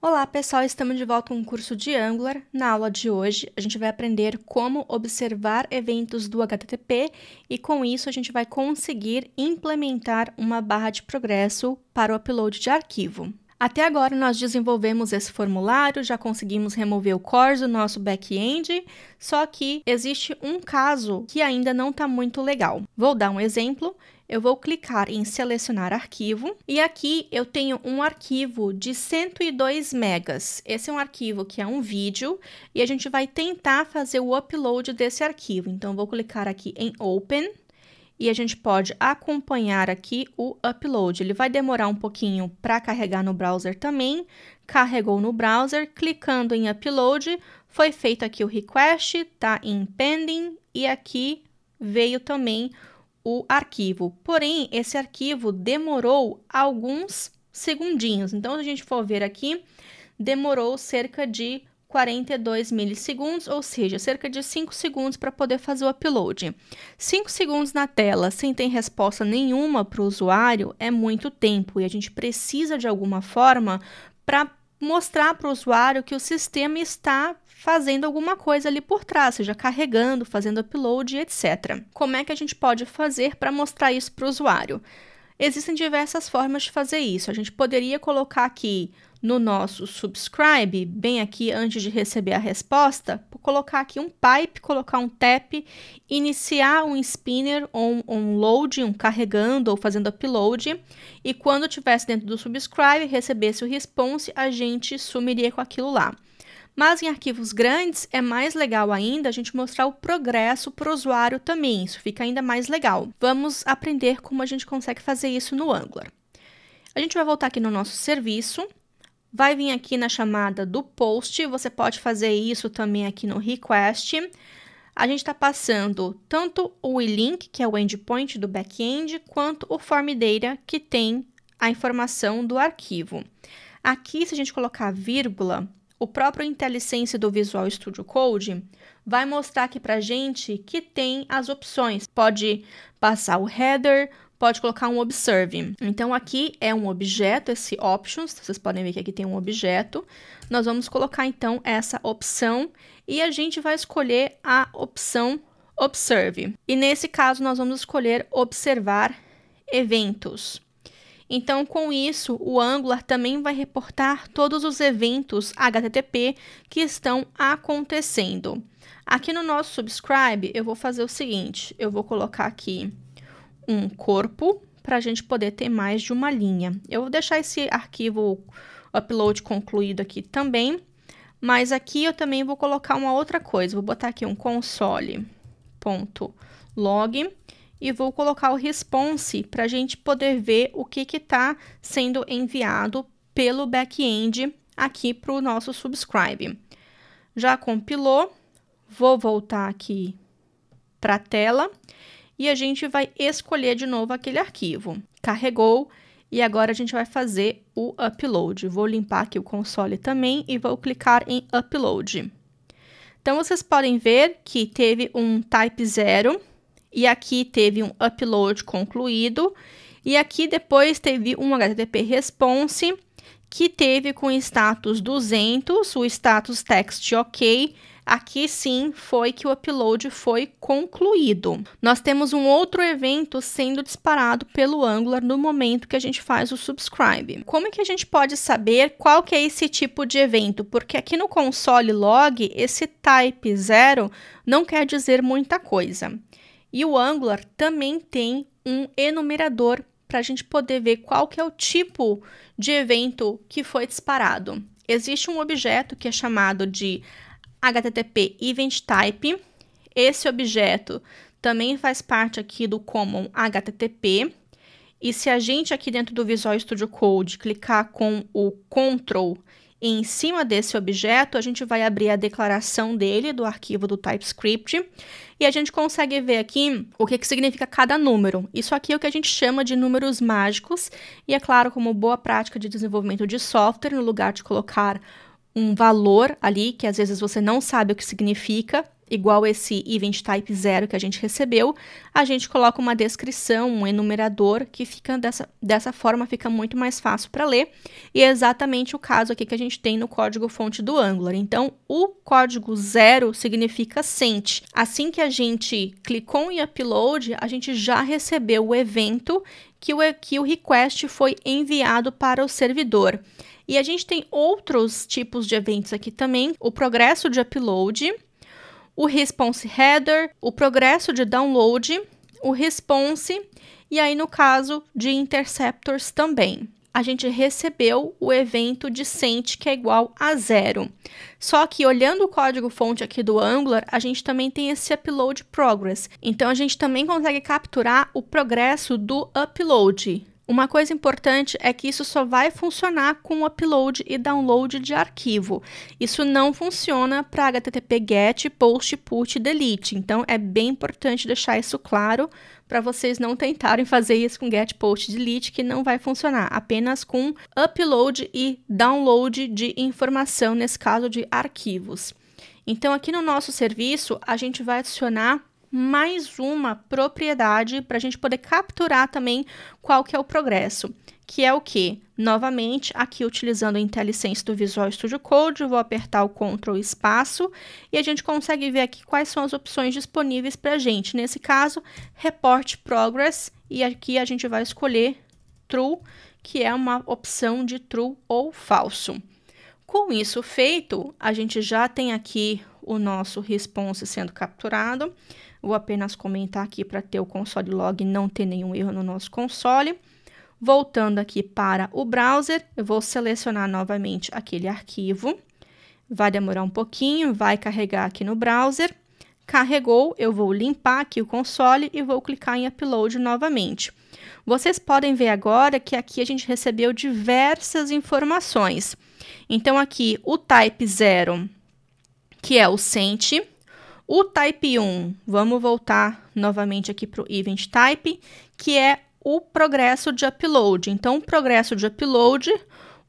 Olá pessoal, estamos de volta com o curso de Angular. Na aula de hoje, a gente vai aprender como observar eventos do HTTP e com isso a gente vai conseguir implementar uma barra de progresso para o upload de arquivo. Até agora nós desenvolvemos esse formulário, já conseguimos remover o cores do nosso back-end, só que existe um caso que ainda não está muito legal. Vou dar um exemplo eu vou clicar em selecionar arquivo e aqui eu tenho um arquivo de 102 megas. Esse é um arquivo que é um vídeo e a gente vai tentar fazer o upload desse arquivo. Então, vou clicar aqui em Open e a gente pode acompanhar aqui o upload. Ele vai demorar um pouquinho para carregar no browser também. Carregou no browser, clicando em upload, foi feito aqui o request, tá em pending e aqui veio também o arquivo. Porém, esse arquivo demorou alguns segundinhos. Então, se a gente for ver aqui, demorou cerca de 42 milissegundos, ou seja, cerca de 5 segundos para poder fazer o upload. 5 segundos na tela sem ter resposta nenhuma para o usuário é muito tempo e a gente precisa de alguma forma para mostrar para o usuário que o sistema está fazendo alguma coisa ali por trás, seja carregando, fazendo upload, etc. Como é que a gente pode fazer para mostrar isso para o usuário? Existem diversas formas de fazer isso. A gente poderia colocar aqui no nosso subscribe, bem aqui antes de receber a resposta, colocar aqui um pipe, colocar um tap, iniciar um spinner ou um, load, um carregando ou fazendo upload, e quando estivesse dentro do subscribe, recebesse o response, a gente sumiria com aquilo lá. Mas em arquivos grandes é mais legal ainda a gente mostrar o progresso para o usuário também, isso fica ainda mais legal. Vamos aprender como a gente consegue fazer isso no Angular. A gente vai voltar aqui no nosso serviço, vai vir aqui na chamada do post, você pode fazer isso também aqui no request. A gente está passando tanto o link, que é o endpoint do back-end, quanto o form data, que tem a informação do arquivo. Aqui, se a gente colocar vírgula, o próprio IntelliSense do Visual Studio Code vai mostrar aqui para gente que tem as opções. Pode passar o header, pode colocar um observe. Então, aqui é um objeto, esse options, vocês podem ver que aqui tem um objeto. Nós vamos colocar, então, essa opção e a gente vai escolher a opção observe. E nesse caso, nós vamos escolher observar eventos. Então, com isso, o Angular também vai reportar todos os eventos HTTP que estão acontecendo. Aqui no nosso subscribe, eu vou fazer o seguinte, eu vou colocar aqui um corpo para a gente poder ter mais de uma linha. Eu vou deixar esse arquivo upload concluído aqui também, mas aqui eu também vou colocar uma outra coisa, vou botar aqui um console.log e vou colocar o response para a gente poder ver o que está sendo enviado pelo back-end aqui para o nosso subscribe. Já compilou, vou voltar aqui para a tela e a gente vai escolher de novo aquele arquivo. Carregou e agora a gente vai fazer o upload. Vou limpar aqui o console também e vou clicar em upload. Então, vocês podem ver que teve um type 0 e aqui teve um upload concluído, e aqui depois teve um HTTP response que teve com status 200, o status text OK. Aqui sim foi que o upload foi concluído. Nós temos um outro evento sendo disparado pelo Angular no momento que a gente faz o subscribe. Como é que a gente pode saber qual que é esse tipo de evento? Porque aqui no console log esse type 0 não quer dizer muita coisa. E o Angular também tem um enumerador para a gente poder ver qual que é o tipo de evento que foi disparado. Existe um objeto que é chamado de HTTP Event Type. Esse objeto também faz parte aqui do Common HTTP. E se a gente aqui dentro do Visual Studio Code clicar com o Ctrl em cima desse objeto, a gente vai abrir a declaração dele do arquivo do TypeScript e a gente consegue ver aqui o que, que significa cada número. Isso aqui é o que a gente chama de números mágicos e, é claro, como boa prática de desenvolvimento de software, no lugar de colocar um valor ali, que às vezes você não sabe o que significa, igual esse event type 0 que a gente recebeu, a gente coloca uma descrição, um enumerador, que fica dessa, dessa forma fica muito mais fácil para ler, e é exatamente o caso aqui que a gente tem no código fonte do Angular. Então, o código 0 significa sente. Assim que a gente clicou em upload, a gente já recebeu o evento que o, que o request foi enviado para o servidor. E a gente tem outros tipos de eventos aqui também, o progresso de upload, o response header, o progresso de download, o response e aí no caso de interceptors também. A gente recebeu o evento de sent que é igual a zero. Só que olhando o código fonte aqui do Angular, a gente também tem esse upload progress. Então a gente também consegue capturar o progresso do upload, uma coisa importante é que isso só vai funcionar com upload e download de arquivo. Isso não funciona para HTTP GET, POST, PUT, DELETE. Então é bem importante deixar isso claro para vocês não tentarem fazer isso com GET, POST, DELETE, que não vai funcionar. Apenas com upload e download de informação, nesse caso de arquivos. Então aqui no nosso serviço a gente vai adicionar mais uma propriedade para a gente poder capturar também qual que é o progresso, que é o que? Novamente, aqui utilizando a IntelliSense do Visual Studio Code, eu vou apertar o Ctrl espaço e a gente consegue ver aqui quais são as opções disponíveis para a gente. Nesse caso, Report Progress e aqui a gente vai escolher True, que é uma opção de True ou Falso. Com isso feito, a gente já tem aqui o nosso response sendo capturado Vou apenas comentar aqui para ter o console log não ter nenhum erro no nosso console. Voltando aqui para o browser, eu vou selecionar novamente aquele arquivo. Vai demorar um pouquinho, vai carregar aqui no browser. Carregou, eu vou limpar aqui o console e vou clicar em Upload novamente. Vocês podem ver agora que aqui a gente recebeu diversas informações. Então, aqui o type 0, que é o sente, o type 1, vamos voltar novamente aqui para o event type, que é o progresso de upload. Então, o progresso de upload,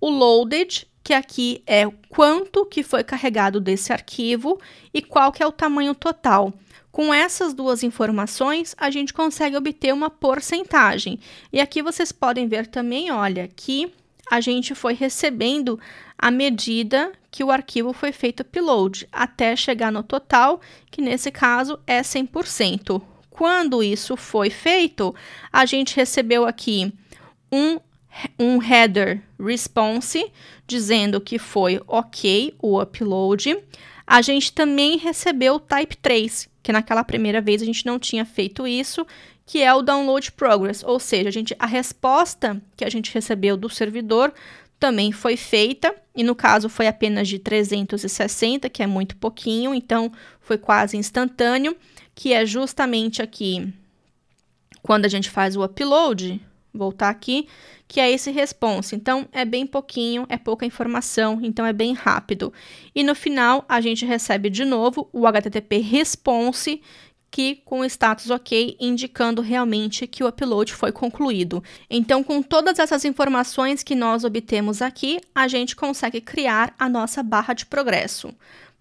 o loaded, que aqui é quanto que foi carregado desse arquivo e qual que é o tamanho total. Com essas duas informações, a gente consegue obter uma porcentagem. E aqui vocês podem ver também, olha, que a gente foi recebendo à medida que o arquivo foi feito upload, até chegar no total, que nesse caso é 100%. Quando isso foi feito, a gente recebeu aqui um, um header response, dizendo que foi ok o upload. A gente também recebeu o type 3, que naquela primeira vez a gente não tinha feito isso, que é o download progress, ou seja, a, gente, a resposta que a gente recebeu do servidor também foi feita, e no caso foi apenas de 360, que é muito pouquinho, então foi quase instantâneo, que é justamente aqui quando a gente faz o upload, voltar aqui, que é esse response. Então é bem pouquinho, é pouca informação, então é bem rápido. E no final a gente recebe de novo o HTTP response, que com status OK, indicando realmente que o upload foi concluído. Então, com todas essas informações que nós obtemos aqui, a gente consegue criar a nossa barra de progresso.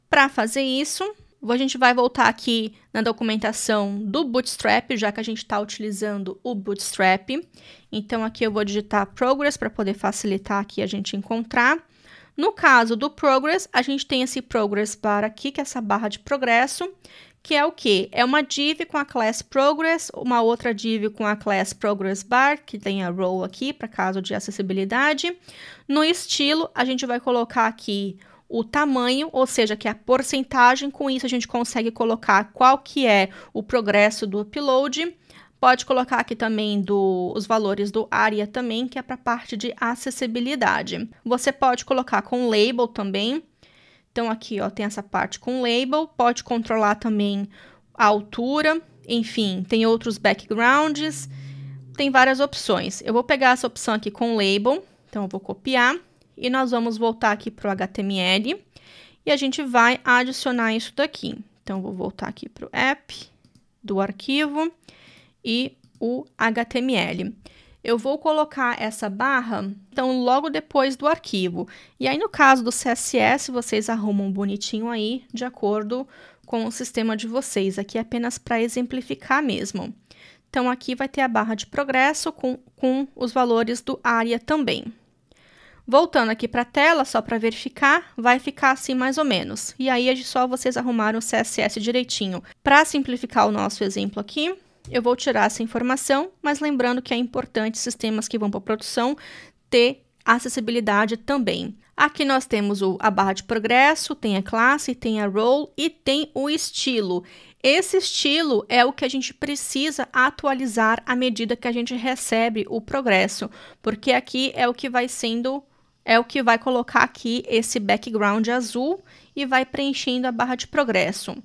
Para fazer isso, a gente vai voltar aqui na documentação do Bootstrap, já que a gente está utilizando o Bootstrap. Então, aqui eu vou digitar Progress para poder facilitar aqui a gente encontrar. No caso do Progress, a gente tem esse Progress bar aqui, que é essa barra de progresso, que é o que? É uma div com a class progress, uma outra div com a class progress bar, que tem a row aqui para caso de acessibilidade. No estilo, a gente vai colocar aqui o tamanho, ou seja, que é a porcentagem, com isso a gente consegue colocar qual que é o progresso do upload. Pode colocar aqui também do, os valores do área também, que é para a parte de acessibilidade. Você pode colocar com label também, então, aqui ó, tem essa parte com label, pode controlar também a altura, enfim, tem outros backgrounds, tem várias opções. Eu vou pegar essa opção aqui com label, então eu vou copiar e nós vamos voltar aqui para o HTML e a gente vai adicionar isso daqui. Então, vou voltar aqui para o app do arquivo e o HTML eu vou colocar essa barra então logo depois do arquivo. E aí no caso do CSS, vocês arrumam bonitinho aí de acordo com o sistema de vocês. Aqui é apenas para exemplificar mesmo. Então aqui vai ter a barra de progresso com, com os valores do área também. Voltando aqui para a tela, só para verificar, vai ficar assim mais ou menos. E aí é só vocês arrumarem o CSS direitinho. Para simplificar o nosso exemplo aqui, eu vou tirar essa informação, mas lembrando que é importante sistemas que vão para produção ter acessibilidade também. Aqui nós temos o, a barra de progresso, tem a classe, tem a role e tem o estilo. Esse estilo é o que a gente precisa atualizar à medida que a gente recebe o progresso, porque aqui é o que vai sendo, é o que vai colocar aqui esse background azul e vai preenchendo a barra de progresso.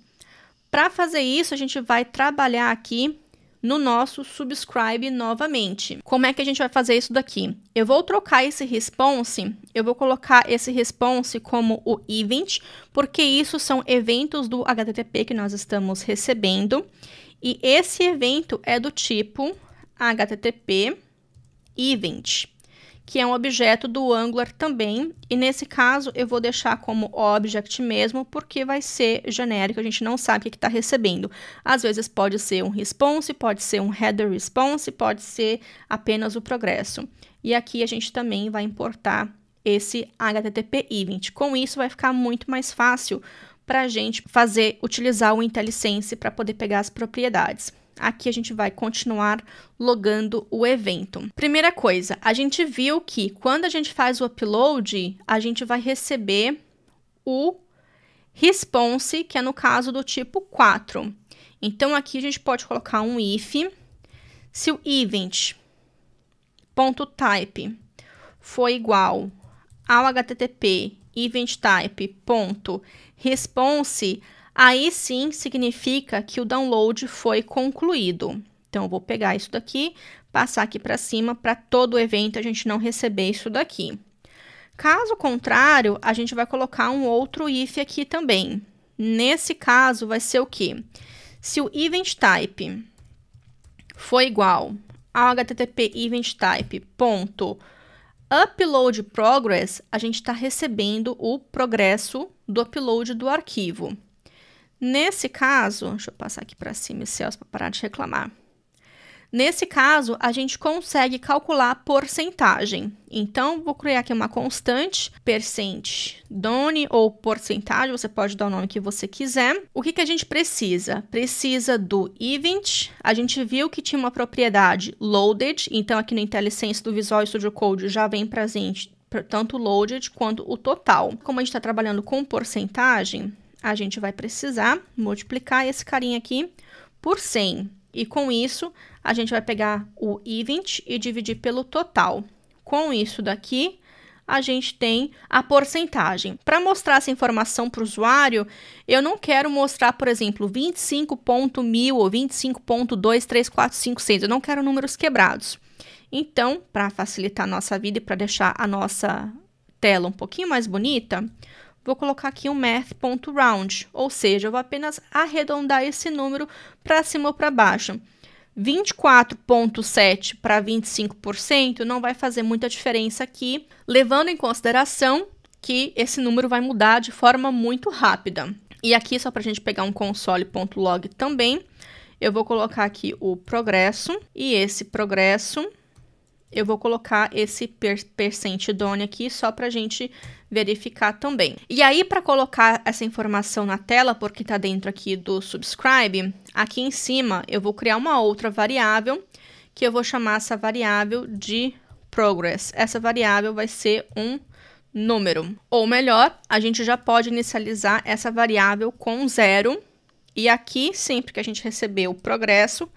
Para fazer isso, a gente vai trabalhar aqui no nosso subscribe novamente. Como é que a gente vai fazer isso daqui? Eu vou trocar esse response, eu vou colocar esse response como o event, porque isso são eventos do HTTP que nós estamos recebendo. E esse evento é do tipo HTTP event que é um objeto do Angular também, e nesse caso eu vou deixar como object mesmo, porque vai ser genérico, a gente não sabe o que está recebendo. Às vezes pode ser um response, pode ser um header response, pode ser apenas o progresso. E aqui a gente também vai importar esse HTTP event. Com isso vai ficar muito mais fácil para a gente fazer, utilizar o IntelliSense para poder pegar as propriedades. Aqui a gente vai continuar logando o evento. Primeira coisa, a gente viu que quando a gente faz o upload, a gente vai receber o response, que é no caso do tipo 4. Então aqui a gente pode colocar um if se o event ponto type for igual ao http event type ponto response aí sim significa que o download foi concluído. Então, eu vou pegar isso daqui, passar aqui para cima para todo o evento a gente não receber isso daqui. Caso contrário, a gente vai colocar um outro if aqui também. Nesse caso, vai ser o quê? Se o event type foi igual ao http event type ponto upload progress, a gente está recebendo o progresso do upload do arquivo. Nesse caso, deixa eu passar aqui para cima, Celso, para parar de reclamar. Nesse caso, a gente consegue calcular a porcentagem. Então, vou criar aqui uma constante, percent done ou porcentagem, você pode dar o nome que você quiser. O que, que a gente precisa? Precisa do event, a gente viu que tinha uma propriedade loaded, então aqui no IntelliSense do Visual Studio Code já vem presente tanto o loaded quanto o total. Como a gente está trabalhando com porcentagem, a gente vai precisar multiplicar esse carinha aqui por 100. E com isso, a gente vai pegar o event e dividir pelo total. Com isso daqui, a gente tem a porcentagem. Para mostrar essa informação para o usuário, eu não quero mostrar, por exemplo, 25.000 ou 25.23456. Eu não quero números quebrados. Então, para facilitar a nossa vida e para deixar a nossa tela um pouquinho mais bonita, vou colocar aqui um math.round, ou seja, eu vou apenas arredondar esse número para cima ou para baixo. 24,7% para 25% não vai fazer muita diferença aqui, levando em consideração que esse número vai mudar de forma muito rápida. E aqui, só para a gente pegar um console.log também, eu vou colocar aqui o progresso, e esse progresso eu vou colocar esse per percent done aqui só para a gente verificar também. E aí, para colocar essa informação na tela, porque está dentro aqui do subscribe, aqui em cima eu vou criar uma outra variável, que eu vou chamar essa variável de progress. Essa variável vai ser um número. Ou melhor, a gente já pode inicializar essa variável com zero. E aqui, sempre que a gente receber o progresso,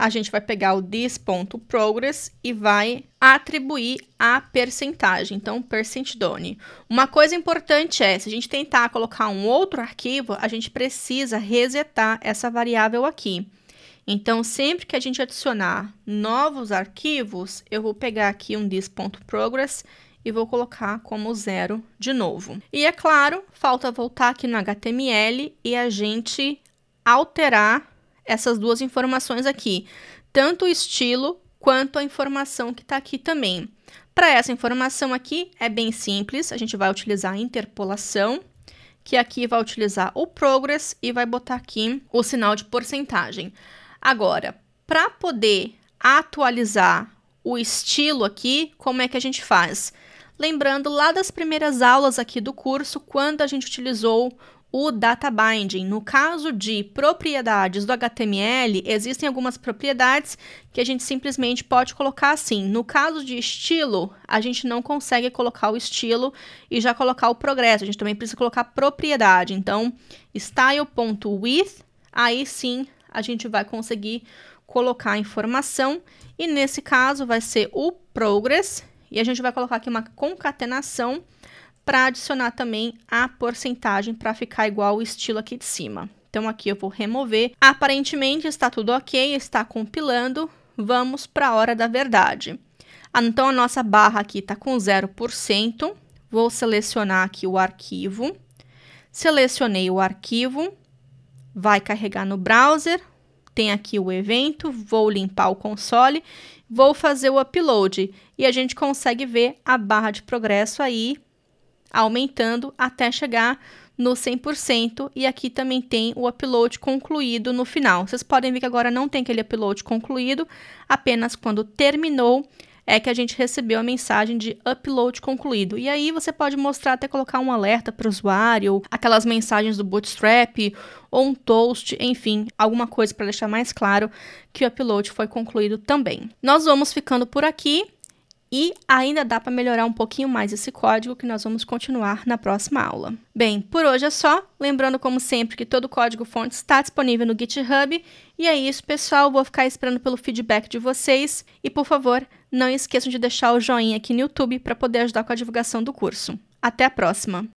a gente vai pegar o this.progress e vai atribuir a percentagem, então percent done. Uma coisa importante é, se a gente tentar colocar um outro arquivo, a gente precisa resetar essa variável aqui. Então, sempre que a gente adicionar novos arquivos, eu vou pegar aqui um this.progress e vou colocar como zero de novo. E é claro, falta voltar aqui no HTML e a gente alterar essas duas informações aqui, tanto o estilo quanto a informação que está aqui também. Para essa informação aqui é bem simples, a gente vai utilizar a interpolação, que aqui vai utilizar o progress e vai botar aqui o sinal de porcentagem. Agora, para poder atualizar o estilo aqui, como é que a gente faz? Lembrando lá das primeiras aulas aqui do curso, quando a gente utilizou o data binding. No caso de propriedades do HTML, existem algumas propriedades que a gente simplesmente pode colocar assim. No caso de estilo, a gente não consegue colocar o estilo e já colocar o progresso. A gente também precisa colocar propriedade. Então, style.with, aí sim a gente vai conseguir colocar a informação e nesse caso vai ser o progress e a gente vai colocar aqui uma concatenação para adicionar também a porcentagem para ficar igual o estilo aqui de cima. Então aqui eu vou remover. Aparentemente está tudo ok, está compilando. Vamos para a hora da verdade. Ah, então a nossa barra aqui está com 0%. Vou selecionar aqui o arquivo. Selecionei o arquivo. Vai carregar no browser. Tem aqui o evento. Vou limpar o console. Vou fazer o upload. E a gente consegue ver a barra de progresso aí aumentando até chegar no 100% e aqui também tem o upload concluído no final. Vocês podem ver que agora não tem aquele upload concluído, apenas quando terminou é que a gente recebeu a mensagem de upload concluído. E aí você pode mostrar até colocar um alerta para o usuário, aquelas mensagens do Bootstrap ou um toast, enfim, alguma coisa para deixar mais claro que o upload foi concluído também. Nós vamos ficando por aqui. E ainda dá para melhorar um pouquinho mais esse código que nós vamos continuar na próxima aula. Bem, por hoje é só. Lembrando, como sempre, que todo o código fonte está disponível no GitHub. E é isso, pessoal. Vou ficar esperando pelo feedback de vocês. E, por favor, não esqueçam de deixar o joinha aqui no YouTube para poder ajudar com a divulgação do curso. Até a próxima!